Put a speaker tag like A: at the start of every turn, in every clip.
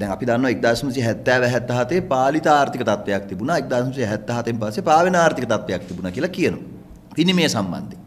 A: දැන් අපි දන්නවා 1970 77 පාලිත ආර්ථික තත්ත්වයක් තිබුණා 1977 න් පස්සේ පාවෙන ආර්ථික තත්ත්වයක් තිබුණා කියලා කියනවා විනිමය සම්බන්ධයෙන්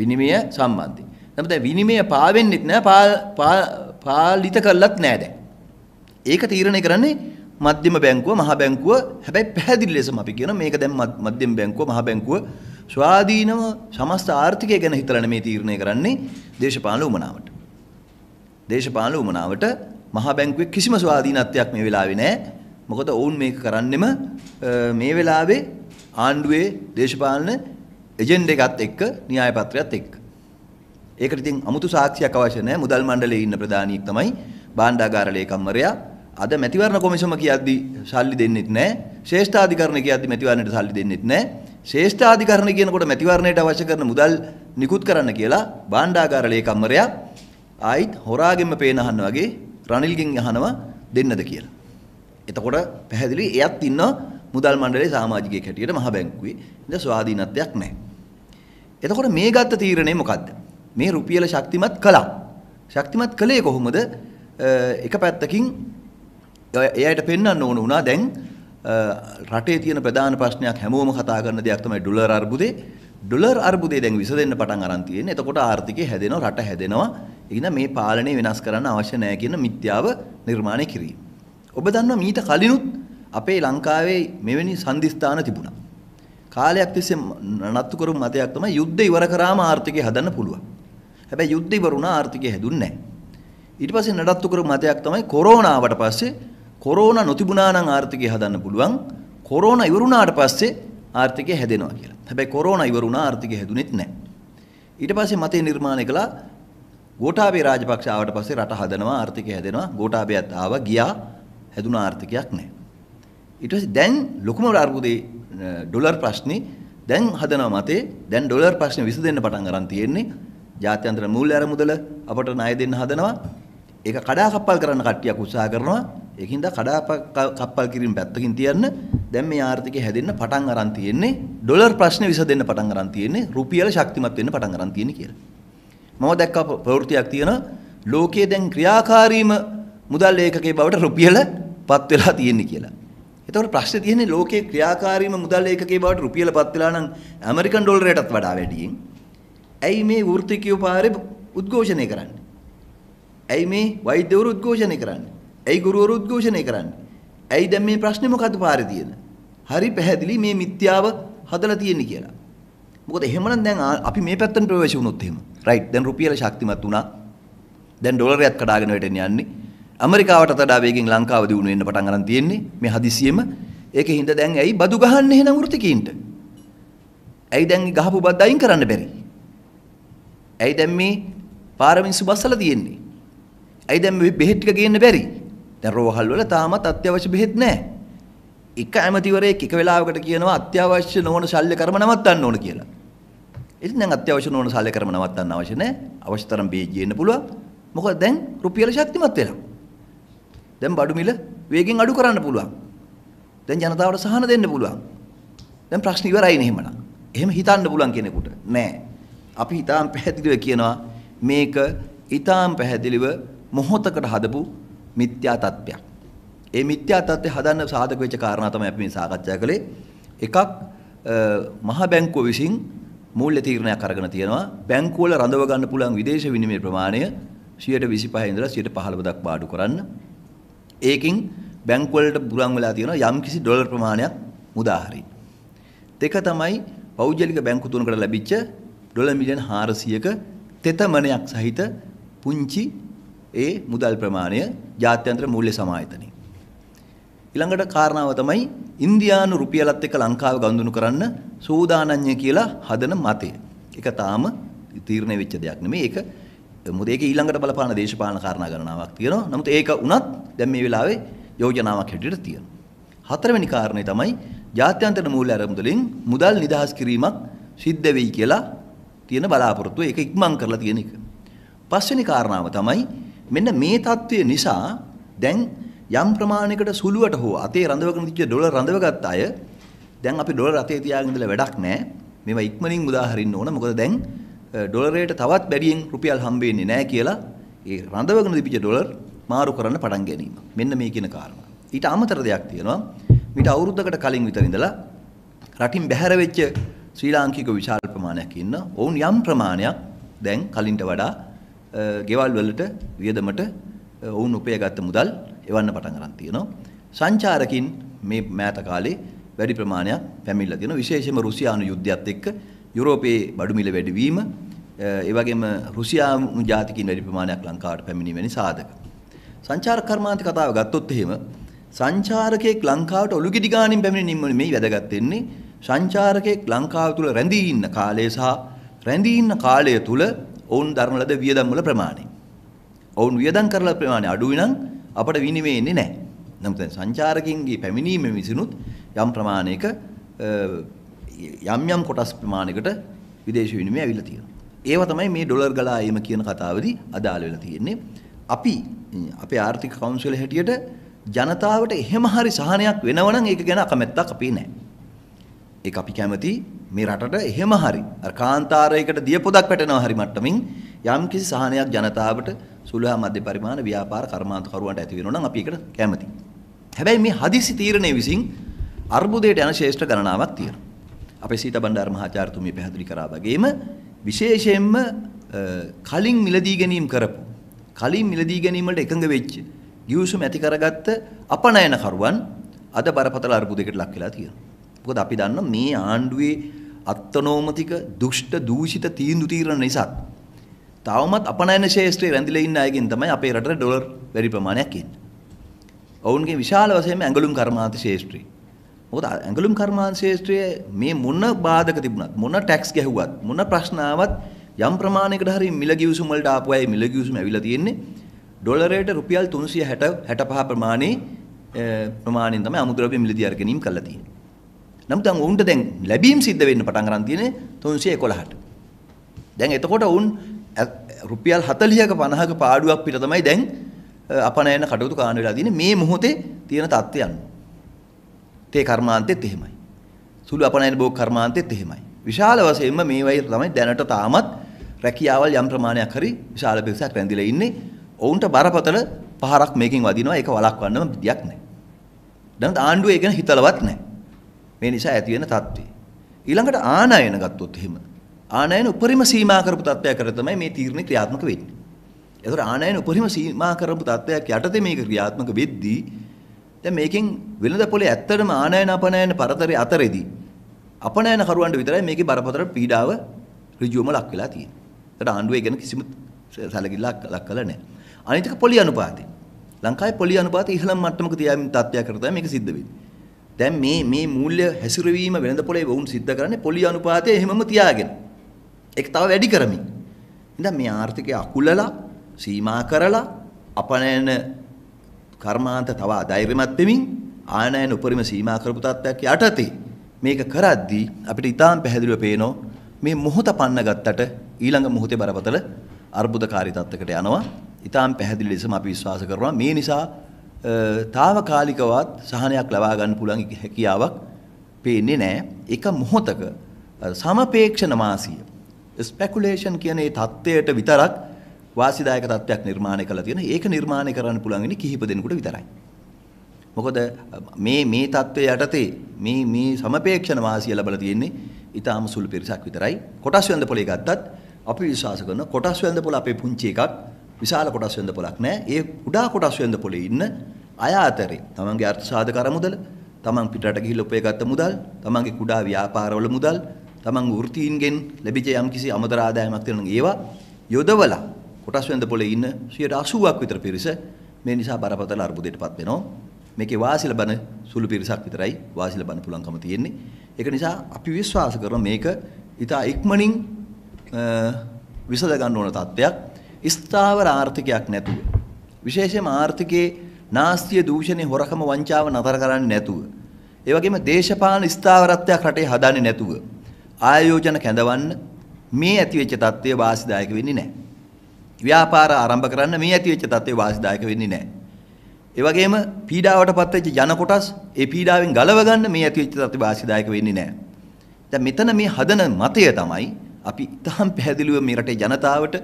A: විනිමය සම්බන්ධයෙන් නමුත් දැන් විනිමය පාවෙන්නෙත් නෑ පාලිත කරලත් නෑ දැන් ඒක තීරණය කරන්නේ මධ්‍යම බැංකුව මහ බැංකුව හැබැයි පැහැදිලි ලෙසම අපි කියන මේක දැන් මධ්‍යම බැංකුව මහ බැංකුව ස්වාධීනව සමස්ත ආර්ථිකය ගැන හිතලා මේ තීරණය කරන්නේ දේශපාලන උමනාවට දේශපාලන උමනාවට මහා බැංකුවේ කිසිම ස්වාධීනත්වයක් මේ වෙලාවේ නැහැ. මොකද ඔවුන් මේක කරන්නෙම මේ වෙලාවේ ආණ්ඩුවේ දේශපාලන එජෙන්ඩ එකත් එක්ක න්‍යාය පත්‍රයත් එක්ක. ඒකට ඉතින් අමුතු සාක්ෂියක් අවශ්‍ය නැහැ. මුදල් මණ්ඩලයේ ඉන්න ප්‍රධානියෙක් තමයි භාණ්ඩාගාර ලේකම්වරයා. අද මැතිවරණ කොමිසම කියද්දි සල්ලි දෙන්නෙත් නැහැ. ශ්‍රේෂ්ඨාධිකරණ කියද්දි මැතිවරණයට සල්ලි දෙන්නෙත් නැහැ. ශ්‍රේෂ්ඨාධිකරණ කියනකොට මැතිවරණයට අවශ්‍ය කරන මුදල් නිකුත් කරන්න කියලා භාණ්ඩාගාර ලේකම්වරයා ආයිත් හොරාගෙම පේනහන් වගේ රනිල්ගෙන් අහනවා දෙන්නද කියලා. එතකොට පැහැදිලි එයත් ඉන්නවා මුදල් මණ්ඩලයේ සමාජිකයෙක් හැටියට මහ බැංකුවේ. ඉතින් ස්වාධීනත්වයක් නැහැ. එතකොට මේ ගත්ත තීරණය මොකද්ද? මේ රුපියල ශක්තිමත් කළා. ශක්තිමත් කළේ කොහොමද? එක පැත්තකින් එයාට පෙන්වන්න ඕන වුණා දැන් රටේ තියෙන ප්‍රධාන ප්‍රශ්නයක් හැමෝම කතා කරන දෙයක් තමයි ඩොලර් අර්බුදේ. ඩොලර් අර්බුදේ දැන් විසඳෙන්න පටන් අරන් තියෙන්නේ. එතකොට ආර්ථිකය හැදෙනවා, රට හැදෙනවා. ඉතින් මේ පාලනය වෙනස් කරන්න අවශ්‍ය නැහැ කියන මිත්‍යාව නිර්මාණය කිරීම. ඔබ දන්නවා මීට කලිනුත් අපේ ලංකාවේ මෙවැනි සංදිස්ථාන තිබුණා. කාලයක් තිස්සේ නඩත්තු කරු මතයක් තමයි යුද්ධ ඉවර කරාම ආර්ථිකය හදන්න පුළුවන්. හැබැයි යුද්ධ ඉවර වුණා ආර්ථිකය හැදුන්නේ නැහැ. ඊට පස්සේ නඩත්තු කරු මතයක් තමයි කොරෝනාවට පස්සේ කොරෝනා නොතිබුණා නම් ආර්ථිකය හදන්න පුළුවන්. කොරෝනා ඉවර වුණාට පස්සේ ආර්ථිකය හැදෙනවා කියලා. හැබැයි කොරෝනා ඉවර වුණා ආර්ථිකය හැදුනෙත් නැහැ. ඊට පස්සේ මතේ නිර්මාණය කළා ගෝඨාභය රාජපක්ෂ ආවට පස්සේ රට හදනවා ආර්ථිකය හැදෙනවා ගෝඨාභයත් ආවා ගියා හැදුන ආර්ථිකයක් නැහැ. ඊට පස්සේ දැන් ලොකුම අර්බුදේ ඩොලර් ප්‍රශ්නේ දැන් හදනවා මතේ දැන් ඩොලර් ප්‍රශ්නේ විසඳෙන්න පටන් අරන් තියෙන්නේ ජාත්‍යන්තර මූල්‍ය අරමුදල අපට ණය දෙන්න හදනවා ඒක කඩාකප්පල් කරන්න කට්ටියක් උත්සාහ කරනවා ඒකින්ද කඩාකප්පල් කිරීම පැත්තකින් තියන්න දැන් මේ ආර්ථිකය හැදෙන්න පටන් අරන් තියෙන්නේ ඩොලර් ප්‍රශ්නේ විසඳෙන්න පටන් අරන් තියෙන්නේ රුපියල ශක්තිමත් වෙන්න පටන් අරන් තියෙන්නේ කියලා. මම දැක්ක ප්‍රවෘත්තියක් තියෙනවා ලෝකයේ දැන් ක්‍රියාකාරීම මුදල් ඒකකයේ බවට රුපියල පත් වෙලා තියෙන්නේ කියලා. එතකොට ප්‍රශ්නේ තියෙන්නේ ලෝකයේ ක්‍රියාකාරීම මුදල් ඒකකයේ බවට රුපියල පත් වෙලා නම් ඇමරිකන් ඩොලරයටත් වඩා වැඩියෙන්. ඇයි මේ වෘත්තිකයෝ පාරේ උද්ඝෝෂණය කරන්නේ? ඇයි මේ වෛද්‍යවරු උද්ඝෝෂණය කරන්නේ? ඇයි ගුරුවරු උද්ඝෝෂණය කරන්නේ? ඇයි දැන් මේ ප්‍රශ්නේ මොකද්ද පාරේ තියෙන? හරි පැහැදිලි මේ මිත්‍යාව හදලා තියෙන්නේ කියලා. මොකද එහෙමනම් දැන් අපි මේ පැත්තට ප්‍රවේශ වුණොත් එහෙම. රයිට්. දැන් රුපියල ශක්තිමත් වුණා. දැන් ඩොලරයක් කඩාගෙන වැටෙන්න යන්නේ. ඇමරිකාවට වඩා වේගෙන් ලංකාව දියුණු වෙන්න පටන් ගන්න තියෙන්නේ. මේ හදිසියෙම ඒකේ හින්දා දැන් ඇයි බදු ගහන්නේ එහෙනම් වෘත්තිකීන්ට? ඇයි දැන් ගහපු බද්ද අයින් කරන්න බැරි? ඇයි දැන් මේ පාරමින් සුබස්සලා තියෙන්නේ? ඇයි දැන් මේ බෙහෙත් ටික ගේන්න බැරි? දැන් රෝහල් වල තාමත් අත්‍යවශ්‍ය බෙහෙත් නැහැ. එක ඇමතිවරයෙක් එක වෙලාවකට කියනවා අත්‍යවශ්‍ය නොවන ශල්‍ය කර්ම නවත්තන්න ඕන කියලා. ඉතින් දැන් අත්‍යවශ්‍ය නොවන ශල්‍ය කර්ම නවත්තන්න අවශ්‍ය නැහැ. අවශ්‍ය තරම් බීජ දෙන්න පුළුවන්. මොකද දැන් රුපියල ශක්තිමත් වෙලා. දැන් බඩු මිල වේගෙන් අඩු කරන්න පුළුවන්. දැන් ජනතාවට සහන දෙන්න පුළුවන්. දැන් ප්‍රශ්න ඉවරයිනේ එහෙමනම්. එහෙම හිතන්න පුළුවන් කෙනෙකුට නෑ. අපි ඊටාම් පැහැදිලිව කියනවා මේක ඊටාම් පැහැදිලිව මොහොතකට හදපු මිත්‍යා තත්ත්වයක්. ඒ මිත්‍යා තත්ත්වය හදන්න සාධක වෙච්ච කාරණා තමයි අපි මේ සාකච්ඡා කළේ. එකක් මහ බැංකුව විසින් මූල්‍ය තීරණයක් අරගෙන තියෙනවා. බැංකුවල රඳව ගන්න පුළුවන් විදේශ විනිමය ප්‍රමාණය 25 ඉඳලා 15 දක්වා පාඩු කරන්න. ඒකෙන් බැංකුවලට පුළුවන් වෙලා තියෙනවා යම්කිසි ඩොලර් ප්‍රමාණයක් මුදා හරින්න. දෙක තමයි පෞද්ගලික බැංකු තුනකට ලැබිච්ච ඩොලර් මිලියන 400ක තෙතමනයක් සහිත පුංචි ඒ මුදල් ප්‍රමාණය ජාත්‍යන්තර මූල්‍ය සමායතනයේ. ඊළඟට කාරණාව තමයි ඉන්දියානු රුපියලත් එක්ක ලංකාව ගනුදෙනු කරන්න සූදානම්ය කියලා හදන මතය. ඒක තාම තීරණය වෙච්ච දෙයක් නෙමෙයි. ඒක මොකද ඒක ඊළඟට බලපාන දේශපාලන කාරණා ගණනාවක් තියෙනවා. නමුත් ඒක උනත් දැන් මේ වෙලාවේ යෝජනාවක් හැටියට තියෙනවා. හතරවෙනි කාරණේ තමයි ජාත්‍යන්තර මූල්‍ය අරමුදලින් මුදල් නිදහස් කිරීමක් සිද්ධ වෙයි කියලා තියෙන බලාපොරොත්තුව. ඒක ඉක්මන් කරලා තියෙන එක. පස්වෙනි කාරණාව තමයි මෙන්න මේ தત્ත්වය නිසා දැන් යම් ප්‍රමාණයකට සුළුවට හෝ අතේ රඳවගෙන තිබ්බ ඩොලර් රඳවගත් අය දැන් අපි ඩොලර් අතේ තියාගෙන ඉඳලා වැඩක් නැහැ. මේවා ඉක්මනින් උදාහරින්න ඕන. මොකද දැන් ඩොලරයට තවත් බැරියෙන් රුපියල් හම්බ වෙන්නේ නැහැ කියලා ඒ රඳවගෙන තිබිච්ච ඩොලර් මාරු කරන්න පටන් ගැනීම. මෙන්න මේ කියන කාරණා. ඊට අමතර දෙයක් තියෙනවා. මීට අවුරුද්දකට කලින් විතර ඉඳලා රටින් බැහැර වෙච්ච ශ්‍රී ලාංකික විශාල ප්‍රමාණයක් ඉන්න. ඔවුන් යම් ප්‍රමාණයක් දැන් කලින්ට වඩා ගෙවල් වලට වියදමට ඔවුන් උපයගත්ත මුදල් එවන්න පටන් ගන්න තියෙනවා. සංචාරකින් මේ මෑත කාලේ වැඩි ප්‍රමාණයක් පැමිණලා තියෙනවා. විශේෂයෙන්ම රුසියානු යුද්ධයත් එක්ක යුරෝපයේ බඩු මිල වැඩිවීම ඒ වගේම රුසියානු ජාතිකින් වැඩි ප්‍රමාණයක් ලංකාවට පැමිණීම වැනි සාධක. සංචාර කර්මාන්ත කතාව ගත්තොත් එහෙම සංචාරකයෙක් ලංකාවට ඔලුගෙඩි ගානින් පැමිණීම මේ වැදගත් වෙන්නේ. සංචාරකයෙක් ලංකාව තුල රැඳී ඉන්න කාලය සහ රැඳී ඉන්න කාලය තුල ඔවුන් දරන ලද වියදම් වල ප්‍රමාණය. ඔවුන් වියදම් කරලා ප්‍රමාණය අඩුයි නම් අපට විනිමය එන්නේ නැහැ. නමුත් සංචාරකින්ගේ පැමිණීම විසිනුත් යම් ප්‍රමාණයක යම් යම් කොටස් ප්‍රමාණයකට විදේශ විනිමය ඇවිල්ලා තියෙනවා. ඒව තමයි මේ ඩොලර් ගලා එීම කියන කතාවදී අදාළ වෙලා තියෙන්නේ. අපි අපේ ආර්ථික කවුන්සිල හැටියට ජනතාවට එහෙම හරි සහනයක් වෙනවනම් ඒක ගැන අකමැත්තක් අපේ නැහැ. ඒක අපි කැමති මේ රටට එහෙම හරි අර කාන්තාරයකට දිය පොදක් පැටෙනවා හරි මට්ටමින් යම්කිසි සහනයක් ජනතාවට සුළු මධ්‍ය පරිමාණ ව්‍යාපාර කර්මාන්තකරුවන්ට ඇති වෙනවා නම් අපි ඒකට කැමතියි. හැබැයි මේ හදිසි තීරණය විසින් අර්බුදයට යන ශේෂ්ඨ ගණනාවක් තියෙනවා. අපේ සීත බණ්ඩාර මහාචාර්යතුමිය පැහැදිලි කරා වගේම විශේෂයෙන්ම කලින් මිලදී ගැනීම කරපු කලින් මිලදී ගැනීම වලට එකඟ වෙච්ච ගිවිසුම් ඇති කරගත්ත අපනයන කරුවන් අද බරපතල අර්බුදයකට ලක් වෙලා තියෙනවා. මොකද අපි දන්නවා මේ ආණ්ඩුවේ අත්තනෝමතික දුෂ්ට දූෂිත තීන්දුව తీරන නිසා තවමත් අපනයන ශේෂ්ත්‍රයේ රැඳිලා ඉන්න අයගෙන් තමයි අපේ රටට ඩොලර් වැඩි ප්‍රමාණයක් එන්නේ. ඔවුන්ගේ විශාල වශයෙන්ම ඇඟලුම් කර්මාන්ත ශේෂ්ත්‍රය. මොකද ඇඟලුම් කර්මාන්ත ශේෂ්ත්‍රයේ මේ මොන බාධක තිබුණත් මොන ටැක්ස් ගැහුවත් මොන ප්‍රශ්නාවත් යම් ප්‍රමාණයකට හරි මිල ගිවිසුම් වලට ආපු අය මිල ගිවිසුම් ඇවිල්ලා තියෙන්නේ ඩොලරයට රුපියල් 360 65 ප්‍රමාණයේ ප්‍රමාණයෙන් තමයි අමුද්‍රව්‍ය මිලදී අරගෙනීම් කරලා තියෙන්නේ. නමුත් දැන් ඔවුන්ට දැන් ලැබීම් සිද්ධ වෙන්න පටන් ගන්න තියෙන්නේ 311ට. දැන් එතකොට ඔවුන් රුපියල් 40ක 50ක පාඩුවක් පිට තමයි දැන් අපනයන කටයුතු කාණ වෙලා තියෙන්නේ මේ මොහොතේ තියෙන தත්ත්වය අනුව. තේ කර්මාන්තෙත් එහෙමයි. සුළු අපනයන භෝග කර්මාන්තෙත් එහෙමයි. විශාල වශයෙන්ම මේ වගේ තමයි දැනට තාමත් රැකියාවල් යම් ප්‍රමාණයක් හරි විශාල පිරිසක් රැඳිලා ඉන්නේ. ඔවුන්ට බරපතල පහරක් මේකෙන් වදිනවා ඒක වළක්වන්නම විදියක් නැහැ. දැන් ආණ්ඩුව ඒක ගැන හිතලවත් නැහැ. මේ නිසා ඇති වෙන தત્ත්වය. ඊළඟට ආනයන ගත්තොත් එහෙම ආනයන උපරිම සීමා කරපු තත්ත්වයක් කර තමයි මේ තීරණ ක්‍රියාත්මක වෙන්නේ. ඒතර ආනයන උපරිම සීමා කරපු තත්ත්වයක් යටතේ මේක ක්‍රියාත්මක වෙද්දී දැන් මේකෙන් වෙළඳ පොලේ ඇත්තටම ආනයන අපනයන පරතරේ අතරෙදී අපනයන කරුවන්ට විතරයි මේකේ බරපතල පීඩාව ඍජුවම ලක් වෙලා තියෙන්නේ. ඒතර ආණ්ඩුවේ ගැන කිසිම සැලකිල්ලක් ලක් කළා නැහැ. අනිතික පොලි අනුපාතය. ලංකාවේ පොලි අනුපාතය ඉහළම මට්ටමක තියාමින් තත්ත්වයක් කර තමයි මේක සිද්ධ වෙන්නේ. දැන් මේ මේ මූල්‍ය හැසිරවීම වෙළඳ පොලේ වුන් සිද්ධ කරන්නේ පොලි අනුපාතය එහෙමම තියාගෙන. ඒක තව වැඩි කරමින්. ඉතින් මේ ආර්ථිකය අකුලලා සීමා කරලා අපනයන කර්මාන්ත තව අධෛර්යමත් වෙමින් ආනයන උපරිම සීමා කරපු තත්ත්වයක් යටතේ මේක කරද්දී අපිට ඉතාම පැහැදිලිව පේනෝ මේ මොහොත පන්න ගත්තට ඊළඟ මොහොතේ බරපතල අර්බුදකාරී තත්ත්වයකට යනවා. ඉතාම පැහැදිලි ලෙසම අපි විශ්වාස කරනවා මේ නිසා తాවකාලිකවත් සහනයක් ලබා ගන්න පුළුවන් කියාවක් පේන්නේ නැහැ. එක මොහොතක සමපේක්ෂණ මාසිය ස්පෙකුලේෂන් කියන ඒ தත්වයට විතරක් වාසිදායක තත්වයක් නිර්මාණය කරලා තියෙන. ඒක නිර්මාණය කරන්න පුළුවන් ඉන්නේ කිහිප දෙනෙකුට විතරයි. මොකද මේ මේ தත්වයේ යටතේ මේ මේ සමපේක්ෂණ වාසිය ලැබලා තියෙන්නේ ඊටාම සුළු පිරිසක් විතරයි. කොටස් වෙන්ද පොලේ ගත්තත් අපි විශ්වාස කරන කොටස් වෙන්ද පොළ අපේ පුංචි එකක් විශාල කොටස් වෙන්ද පොලක් නෑ. ඒ උඩා කොටස් වෙන්ද පොලේ ඉන්න අය අතරින් තමන්ගේ අර්ථසාධක අරමුදල, තමන් පිටරට ගිහිල්ලා උපයගත්ත මුදල්, තමන්ගේ කුඩා ව්‍යාපාරවල මුදල්, තමන් වෘත්තීන්ගෙන් ලැබිච්ච යම්කිසි අමතර ආදායමක් තියෙනවා ඒවා යොදවලා කොටස් වෙන්ද පොලේ ඉන්න 80ක් විතර පිරිස මේ නිසා බරපතල අර්බුදයටපත් වෙනවා. මේකේ වාසි ලබන සුළු පිරිසක් විතරයි වාසි ලබන්න පුළුවන්කම තියෙන්නේ. ඒක නිසා අපි විශ්වාස කරන මේක ඉතා ඉක්මනින් විසඳ ගන්න ඕන තත්ත්වයක්. ස්ථාවර ආර්ථිකයක් නැතුව විශේෂයෙන්ම ආර්ථිකයේ නාස්තිය දූෂණේ හොරකම වංචාව නතර කරන්නේ නැතුව. ඒ වගේම දේශපාලන ස්ථාවරත්වයක් රටේ හදාන්නේ නැතුව. ආයෝජන කැඳවන්න මේ ඇතිවෙච්ච தත්ත්වය වාසිදායක වෙන්නේ නැහැ. ව්‍යාපාර ආරම්භ කරන්න මේ ඇතිවෙච්ච தත්ත්වය වාසිදායක වෙන්නේ නැහැ. ඒ වගේම පීඩාවට පත්වෙච්ච ජන කොටස් ඒ පීඩාවෙන් ගලව ගන්න මේ ඇතිවෙච්ච தත්ත්වය වාසිදායක වෙන්නේ නැහැ. දැන් මෙතන මේ හදන මතය තමයි අපි ඉතාම පැහැදිලිව මේ රටේ ජනතාවට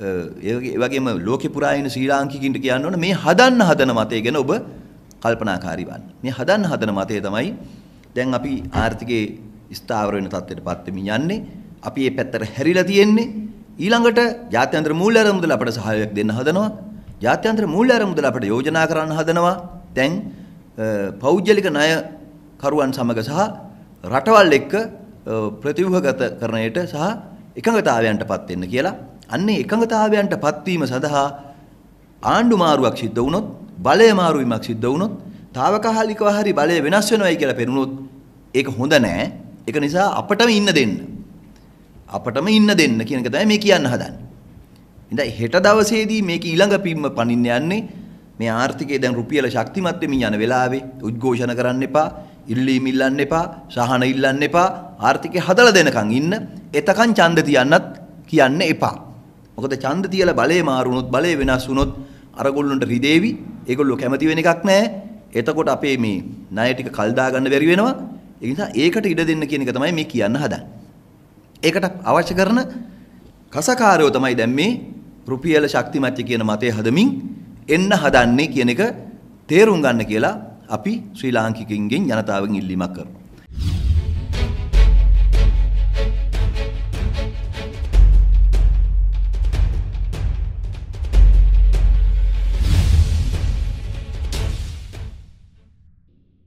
A: ඒ වගේම ලෝකෙ පුරා ඉන්න ශ්‍රී ලාංකිකින්ට කියන්න ඕන මේ හදන්න හදන මතය ගැන ඔබ කල්පනාකාරී වන්න. මේ හදන්න හදන මතය තමයි දැන් අපි ආර්ථිකයේ ස්ථාවර වෙන තත්ත්වයටපත් වෙමින් යන්නේ. අපි මේ පැත්තට හැරිලා තියෙන්නේ. ඊළඟට ජාත්‍යන්තර මූල්‍ය අරමුදල අපට සහායයක් දෙන්න හදනවා. ජාත්‍යන්තර මූල්‍ය අරමුදල අපට යෝජනා කරන්න හදනවා. දැන් පෞද්ගලික ණය කරුවන් සමග සහ රටවල් එක්ක ප්‍රතිව්‍යුහගත කරණයට සහ එකඟතාවයන්ටපත් වෙන්න කියලා අන්නේ එකඟතාවයන්ට පත්වීම සඳහා ආණ්ඩු මාරුවක් සිද්ධ වුණොත් බලය මාරුවීමක් සිද්ධ වුණොත් తాවකාලිකව හරි බලය වෙනස් වෙනවයි කියලා පෙනුනොත් ඒක හොඳ නෑ ඒක නිසා අපටම ඉන්න දෙන්න අපටම ඉන්න දෙන්න කියන එක තමයි මේ කියන්න හදන්නේ ඉතින් හෙට දවසේදී මේක ඊළඟ පිම්ම පනින්න යන්නේ මේ ආර්ථිකය දැන් රුපියල ශක්තිමත් වෙමින් යන වෙලාවේ උද්ඝෝෂණ කරන්න එපා ඉල්ලීම් ඉල්ලන්න එපා සහන ඉල්ලන්න එපා ආර්ථිකය හදලා දෙනකන් ඉන්න එතකන් ඡන්ද තියන්නත් කියන්න එපා මොකද ඡන්ද තියලා බලේ මාරුනොත් බලේ වෙනස් වුනොත් අරගොල්ලොන්ට රිදේවි. ඒගොල්ලෝ කැමති වෙන එකක් නැහැ. එතකොට අපේ මේ ණය ටික කල් දා ගන්න බැරි වෙනවා. ඒ නිසා ඒකට ඉඩ දෙන්න කියන එක තමයි මේ කියන්න හදන්නේ. ඒකට අවශ්‍ය කරන කසකාරයෝ තමයි දැන් මේ රුපියල ශක්තිමත්ය කියන මතය හදමින් එන්න හදන්නේ කියන එක තේරුම් ගන්න කියලා අපි ශ්‍රී ලාංකිකයින්ගෙන් ජනතාවගෙන් ඉල්ලීමක් කරනවා.